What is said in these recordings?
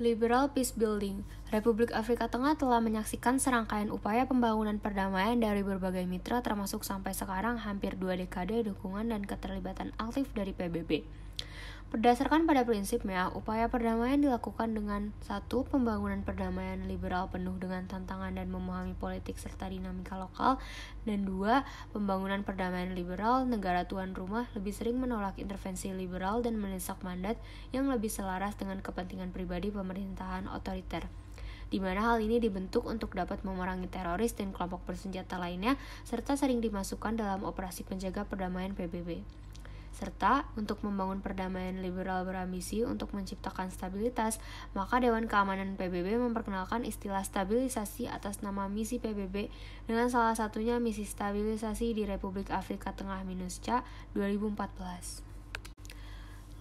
Liberal Peace Building, Republik Afrika Tengah telah menyaksikan serangkaian upaya pembangunan perdamaian dari berbagai mitra termasuk sampai sekarang hampir dua dekade dukungan dan keterlibatan aktif dari PBB. Berdasarkan pada prinsipnya, upaya perdamaian dilakukan dengan satu pembangunan perdamaian liberal penuh dengan tantangan dan memahami politik serta dinamika lokal, dan dua pembangunan perdamaian liberal negara tuan rumah lebih sering menolak intervensi liberal dan menesak mandat yang lebih selaras dengan kepentingan pribadi pemerintahan otoriter di mana hal ini dibentuk untuk dapat memerangi teroris dan kelompok bersenjata lainnya, serta sering dimasukkan dalam operasi penjaga perdamaian PBB serta untuk membangun perdamaian liberal berambisi untuk menciptakan stabilitas, maka Dewan Keamanan PBB memperkenalkan istilah stabilisasi atas nama misi PBB dengan salah satunya misi stabilisasi di Republik Afrika Tengah MINUSCA 2014.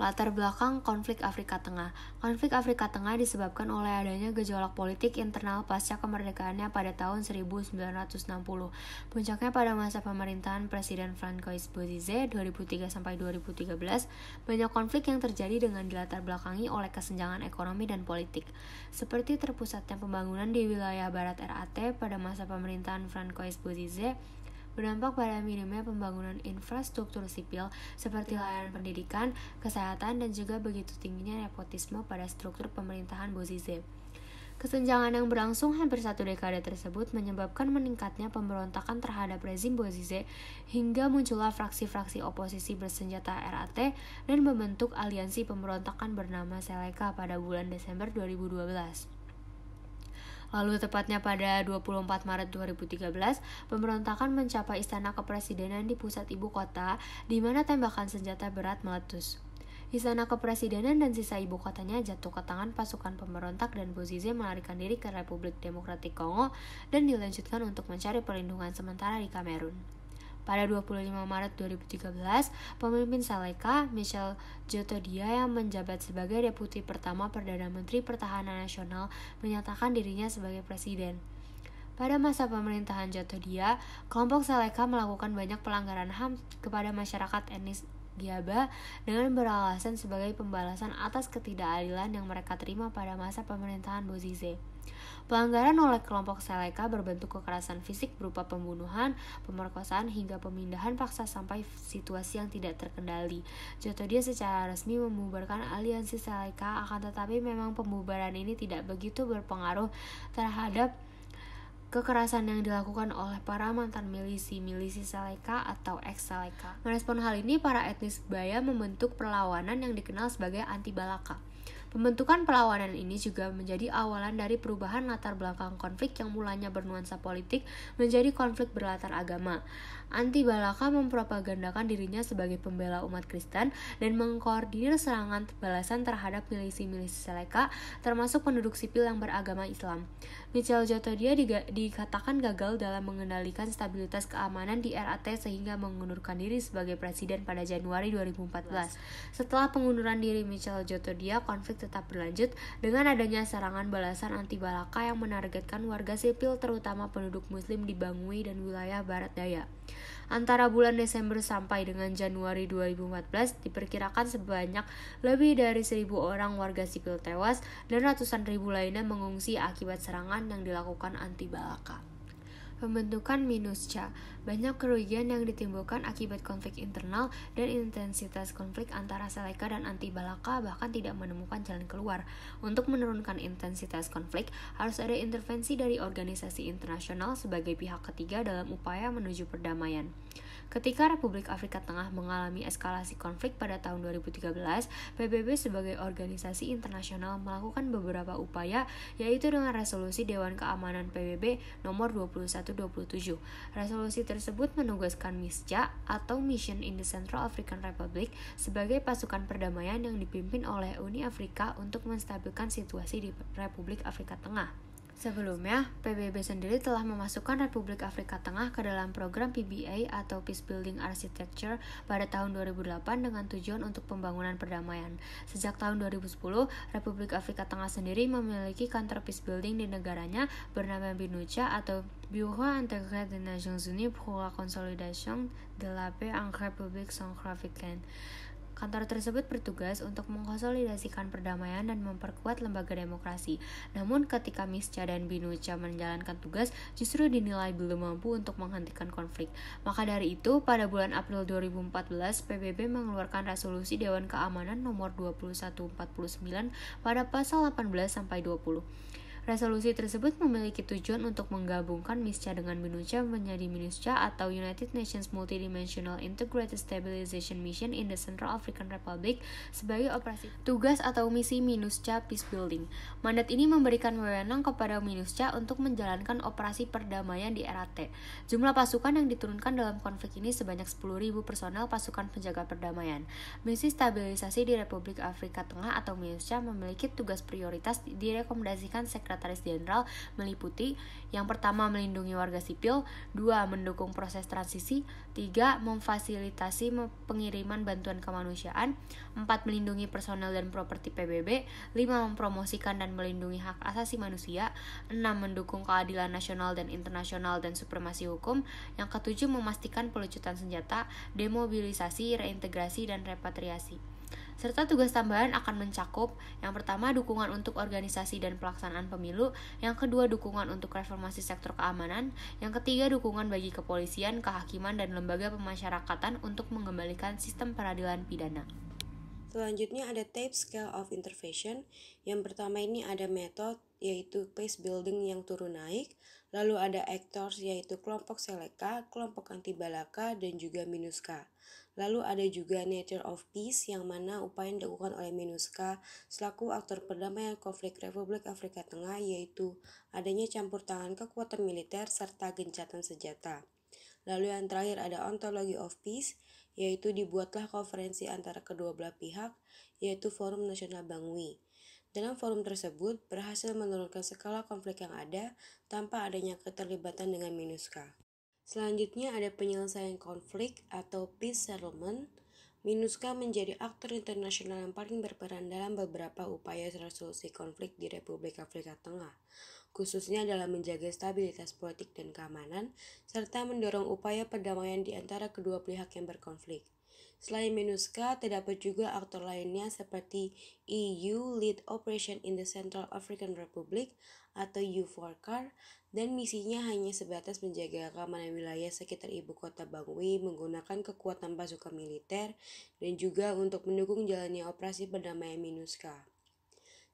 Latar belakang konflik Afrika Tengah. Konflik Afrika Tengah disebabkan oleh adanya gejolak politik internal pasca kemerdekaannya pada tahun 1960. Puncaknya pada masa pemerintahan Presiden Francois Bozizé 2003 sampai 2013, banyak konflik yang terjadi dengan dilatar belakangi oleh kesenjangan ekonomi dan politik. Seperti terpusatnya pembangunan di wilayah barat RAT pada masa pemerintahan Francois Bozizé berdampak pada minimnya pembangunan infrastruktur sipil seperti layanan pendidikan, kesehatan, dan juga begitu tingginya nepotisme pada struktur pemerintahan Bozize. Kesenjangan yang berlangsung hampir satu dekade tersebut menyebabkan meningkatnya pemberontakan terhadap rezim Bozize hingga muncullah fraksi-fraksi oposisi bersenjata RAT dan membentuk aliansi pemberontakan bernama Seleka pada bulan Desember 2012. Lalu tepatnya pada 24 Maret 2013, pemberontakan mencapai istana kepresidenan di pusat ibu kota di mana tembakan senjata berat meletus. Istana kepresidenan dan sisa ibu kotanya jatuh ke tangan pasukan pemberontak dan Bozize melarikan diri ke Republik Demokratik Kongo dan dilanjutkan untuk mencari perlindungan sementara di Kamerun. Pada 25 Maret 2013, pemimpin Seleka, Michel Jotodia yang menjabat sebagai deputi pertama Perdana Menteri Pertahanan Nasional menyatakan dirinya sebagai presiden. Pada masa pemerintahan Jotodia, kelompok Seleka melakukan banyak pelanggaran HAM kepada masyarakat etnis Giaba dengan beralasan sebagai pembalasan atas ketidakadilan yang mereka terima pada masa pemerintahan Bozize. Pelanggaran oleh kelompok Seleka berbentuk kekerasan fisik berupa pembunuhan, pemerkosaan, hingga pemindahan paksa sampai situasi yang tidak terkendali. Jatuh dia secara resmi membubarkan aliansi Seleka, akan tetapi memang pembubaran ini tidak begitu berpengaruh terhadap kekerasan yang dilakukan oleh para mantan milisi, milisi Seleka atau ex-Seleka. Merespon hal ini, para etnis Baya membentuk perlawanan yang dikenal sebagai anti balaka. Pembentukan perlawanan ini juga menjadi awalan dari perubahan latar belakang konflik yang mulanya bernuansa politik menjadi konflik berlatar agama. Anti Balaka mempropagandakan dirinya sebagai pembela umat Kristen dan mengkoordinir serangan balasan terhadap milisi-milisi Seleka, termasuk penduduk sipil yang beragama Islam. Michel Jotodia dikatakan gagal dalam mengendalikan stabilitas keamanan di RAT sehingga mengundurkan diri sebagai presiden pada Januari 2014. Setelah pengunduran diri Michel Jotodia, konflik tetap berlanjut dengan adanya serangan balasan anti Balaka yang menargetkan warga sipil terutama penduduk muslim di Bangui dan wilayah Barat Daya. Antara bulan Desember sampai dengan Januari 2014 diperkirakan sebanyak lebih dari 1.000 orang warga sipil tewas dan ratusan ribu lainnya mengungsi akibat serangan yang dilakukan anti Balaka. Pembentukan MINUSCA banyak kerugian yang ditimbulkan akibat konflik internal dan intensitas konflik antara Seleka dan anti Balaka bahkan tidak menemukan jalan keluar. Untuk menurunkan intensitas konflik, harus ada intervensi dari organisasi internasional sebagai pihak ketiga dalam upaya menuju perdamaian. Ketika Republik Afrika Tengah mengalami eskalasi konflik pada tahun 2013, PBB sebagai organisasi internasional melakukan beberapa upaya yaitu dengan resolusi Dewan Keamanan PBB nomor 2127. Resolusi tersebut tersebut menugaskan misja atau Mission in the Central African Republic sebagai pasukan perdamaian yang dipimpin oleh Uni Afrika untuk menstabilkan situasi di Republik Afrika Tengah. Sebelumnya, PBB sendiri telah memasukkan Republik Afrika Tengah ke dalam program PBA atau Peace Building Architecture pada tahun 2008 dengan tujuan untuk pembangunan perdamaian. Sejak tahun 2010, Republik Afrika Tengah sendiri memiliki kantor peace building di negaranya bernama BINUCA atau Bureau Intégré des Nations Unies pour la Consolidation de la Paix en République Centrafricaine. Kantor tersebut bertugas untuk mengkonsolidasikan perdamaian dan memperkuat lembaga demokrasi. Namun ketika Misca dan Binuca menjalankan tugas, justru dinilai belum mampu untuk menghentikan konflik. Maka dari itu, pada bulan April 2014, PBB mengeluarkan resolusi Dewan Keamanan nomor 2149 pada pasal 18 sampai 20. Resolusi tersebut memiliki tujuan untuk menggabungkan MISCA dengan MINUSCA menjadi MINUSCA atau United Nations Multidimensional Integrated Stabilization Mission in the Central African Republic sebagai operasi tugas atau misi MINUSCA Peacebuilding. Mandat ini memberikan wewenang kepada MINUSCA untuk menjalankan operasi perdamaian di RAT. Jumlah pasukan yang diturunkan dalam konflik ini sebanyak 10.000 personel pasukan penjaga perdamaian. Misi stabilisasi di Republik Afrika Tengah atau MINUSCA memiliki tugas prioritas direkomendasikan sekretaris. Sekretaris Jenderal meliputi yang pertama melindungi warga sipil, dua mendukung proses transisi, tiga memfasilitasi pengiriman bantuan kemanusiaan, empat melindungi personel dan properti PBB, lima mempromosikan dan melindungi hak asasi manusia, enam mendukung keadilan nasional dan internasional dan supremasi hukum, yang ketujuh memastikan pelucutan senjata, demobilisasi, reintegrasi dan repatriasi serta tugas tambahan akan mencakup yang pertama dukungan untuk organisasi dan pelaksanaan pemilu, yang kedua dukungan untuk reformasi sektor keamanan, yang ketiga dukungan bagi kepolisian, kehakiman, dan lembaga pemasyarakatan untuk mengembalikan sistem peradilan pidana. Selanjutnya ada type scale of intervention. Yang pertama ini ada metode yaitu pace building yang turun naik, lalu ada actors yaitu kelompok seleka, kelompok anti balaka, dan juga minuska. Lalu ada juga Nature of Peace yang mana upaya yang dilakukan oleh MINUSCA selaku aktor perdamaian konflik Republik Afrika Tengah yaitu adanya campur tangan kekuatan militer serta gencatan senjata. Lalu yang terakhir ada ontologi of peace, yaitu dibuatlah konferensi antara kedua belah pihak, yaitu Forum Nasional Bangui. Dalam forum tersebut, berhasil menurunkan skala konflik yang ada tanpa adanya keterlibatan dengan MINUSCA. Selanjutnya ada penyelesaian konflik atau peace settlement. MINUSCA menjadi aktor internasional yang paling berperan dalam beberapa upaya resolusi konflik di Republik Afrika Tengah, khususnya dalam menjaga stabilitas politik dan keamanan, serta mendorong upaya perdamaian di antara kedua pihak yang berkonflik. Selain MINUSCA, terdapat juga aktor lainnya seperti EU Lead Operation in the Central African Republic atau U4CAR dan misinya hanya sebatas menjaga keamanan wilayah sekitar ibu kota Bangui menggunakan kekuatan pasukan militer dan juga untuk mendukung jalannya operasi perdamaian MINUSCA.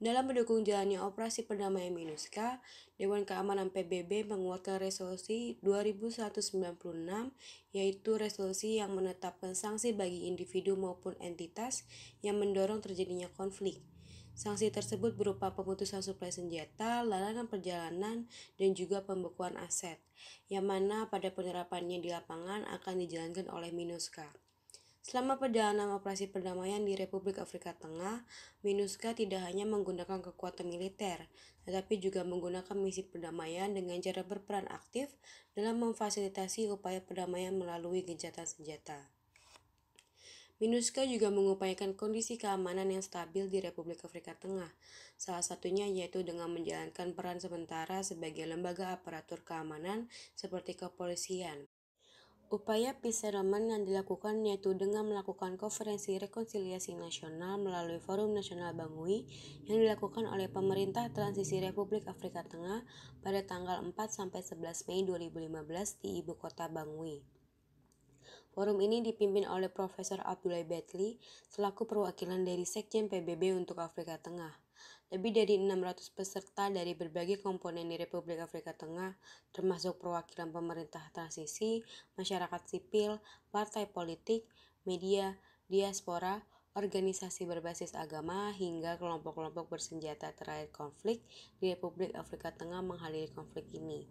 Dalam mendukung jalannya operasi perdamaian MINUSCA, Dewan Keamanan PBB menguatkan resolusi 2196 yaitu resolusi yang menetapkan sanksi bagi individu maupun entitas yang mendorong terjadinya konflik Sanksi tersebut berupa pemutusan suplai senjata, larangan perjalanan, dan juga pembekuan aset, yang mana pada penerapannya di lapangan akan dijalankan oleh MINUSCA. Selama perjalanan operasi perdamaian di Republik Afrika Tengah, MINUSCA tidak hanya menggunakan kekuatan militer, tetapi juga menggunakan misi perdamaian dengan cara berperan aktif dalam memfasilitasi upaya perdamaian melalui gencatan senjata. MINUSCA juga mengupayakan kondisi keamanan yang stabil di Republik Afrika Tengah, salah satunya yaitu dengan menjalankan peran sementara sebagai lembaga aparatur keamanan seperti kepolisian. Upaya peace yang dilakukan yaitu dengan melakukan konferensi rekonsiliasi nasional melalui Forum Nasional Bangui yang dilakukan oleh pemerintah transisi Republik Afrika Tengah pada tanggal 4 sampai 11 Mei 2015 di ibu kota Bangui. Forum ini dipimpin oleh Profesor Abdullah Batley selaku perwakilan dari Sekjen PBB untuk Afrika Tengah. Lebih dari 600 peserta dari berbagai komponen di Republik Afrika Tengah, termasuk perwakilan pemerintah transisi, masyarakat sipil, partai politik, media, diaspora, organisasi berbasis agama, hingga kelompok-kelompok bersenjata terakhir konflik di Republik Afrika Tengah menghadiri konflik ini.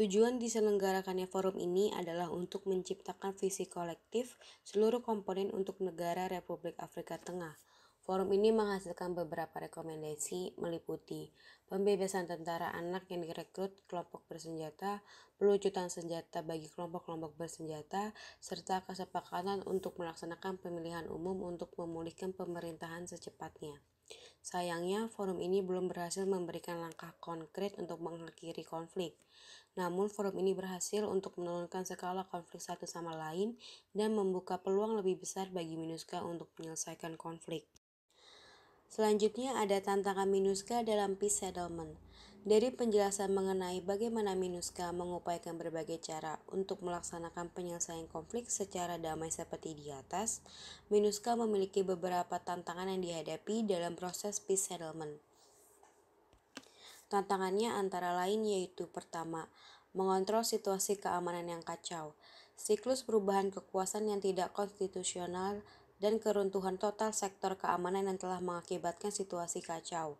Tujuan diselenggarakannya forum ini adalah untuk menciptakan visi kolektif seluruh komponen untuk negara Republik Afrika Tengah. Forum ini menghasilkan beberapa rekomendasi meliputi pembebasan tentara anak yang direkrut kelompok bersenjata, pelucutan senjata bagi kelompok-kelompok bersenjata, serta kesepakatan untuk melaksanakan pemilihan umum untuk memulihkan pemerintahan secepatnya. Sayangnya, forum ini belum berhasil memberikan langkah konkret untuk mengakhiri konflik. Namun, forum ini berhasil untuk menurunkan skala konflik satu sama lain dan membuka peluang lebih besar bagi MINUSCA untuk menyelesaikan konflik. Selanjutnya ada tantangan MINUSCA dalam peace settlement. Dari penjelasan mengenai bagaimana MINUSCA mengupayakan berbagai cara untuk melaksanakan penyelesaian konflik secara damai seperti di atas, MINUSCA memiliki beberapa tantangan yang dihadapi dalam proses peace settlement. Tantangannya antara lain yaitu pertama, mengontrol situasi keamanan yang kacau, siklus perubahan kekuasaan yang tidak konstitusional, dan keruntuhan total sektor keamanan yang telah mengakibatkan situasi kacau.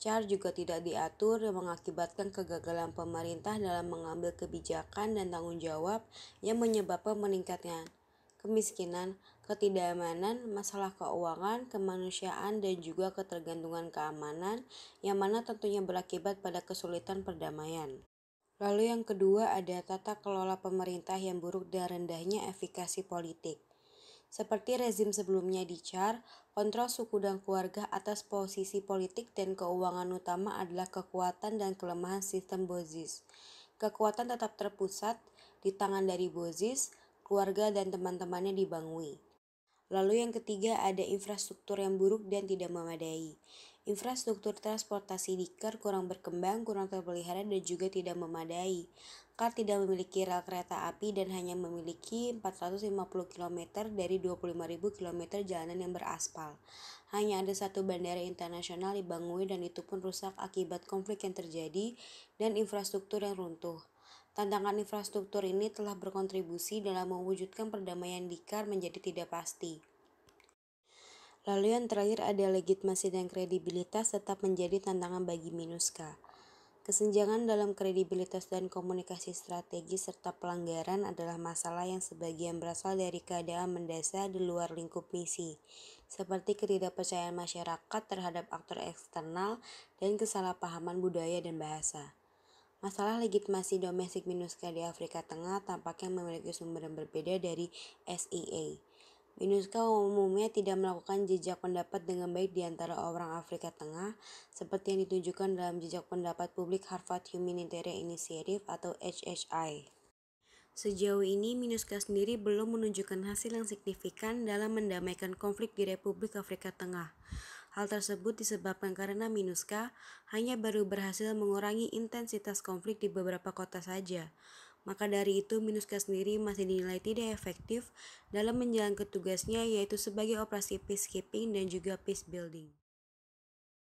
CAR juga tidak diatur dan mengakibatkan kegagalan pemerintah dalam mengambil kebijakan dan tanggung jawab yang menyebabkan meningkatnya kemiskinan, ketidakamanan, masalah keuangan, kemanusiaan, dan juga ketergantungan keamanan, yang mana tentunya berakibat pada kesulitan perdamaian. Lalu, yang kedua, ada tata kelola pemerintah yang buruk dan rendahnya efikasi politik. Seperti rezim sebelumnya di Char, kontrol suku dan keluarga atas posisi politik dan keuangan utama adalah kekuatan dan kelemahan sistem Bozis. Kekuatan tetap terpusat di tangan dari Bozis, keluarga dan teman-temannya dibangui. Lalu yang ketiga ada infrastruktur yang buruk dan tidak memadai. Infrastruktur transportasi di KAR kurang berkembang, kurang terpelihara dan juga tidak memadai. KAR tidak memiliki rel kereta api dan hanya memiliki 450 km dari 25.000 km jalanan yang beraspal. Hanya ada satu bandara internasional dibangun dan itu pun rusak akibat konflik yang terjadi dan infrastruktur yang runtuh. Tantangan infrastruktur ini telah berkontribusi dalam mewujudkan perdamaian Dikar menjadi tidak pasti. Lalu yang terakhir ada legitimasi dan kredibilitas tetap menjadi tantangan bagi MINUSCA. Kesenjangan dalam kredibilitas dan komunikasi strategis serta pelanggaran adalah masalah yang sebagian berasal dari keadaan mendasar di luar lingkup misi, seperti ketidakpercayaan masyarakat terhadap aktor eksternal dan kesalahpahaman budaya dan bahasa. Masalah legitimasi domestik MINUSCA di Afrika Tengah tampaknya memiliki sumber yang berbeda dari SEA. MINUSCA umumnya tidak melakukan jejak pendapat dengan baik di antara orang Afrika Tengah, seperti yang ditunjukkan dalam jejak pendapat publik Harvard Humanitarian Initiative atau HHI. Sejauh ini, MINUSCA sendiri belum menunjukkan hasil yang signifikan dalam mendamaikan konflik di Republik Afrika Tengah. Hal tersebut disebabkan karena MINUSCA hanya baru berhasil mengurangi intensitas konflik di beberapa kota saja. Maka dari itu MINUSCA sendiri masih dinilai tidak efektif dalam menjalankan tugasnya yaitu sebagai operasi peacekeeping dan juga peacebuilding.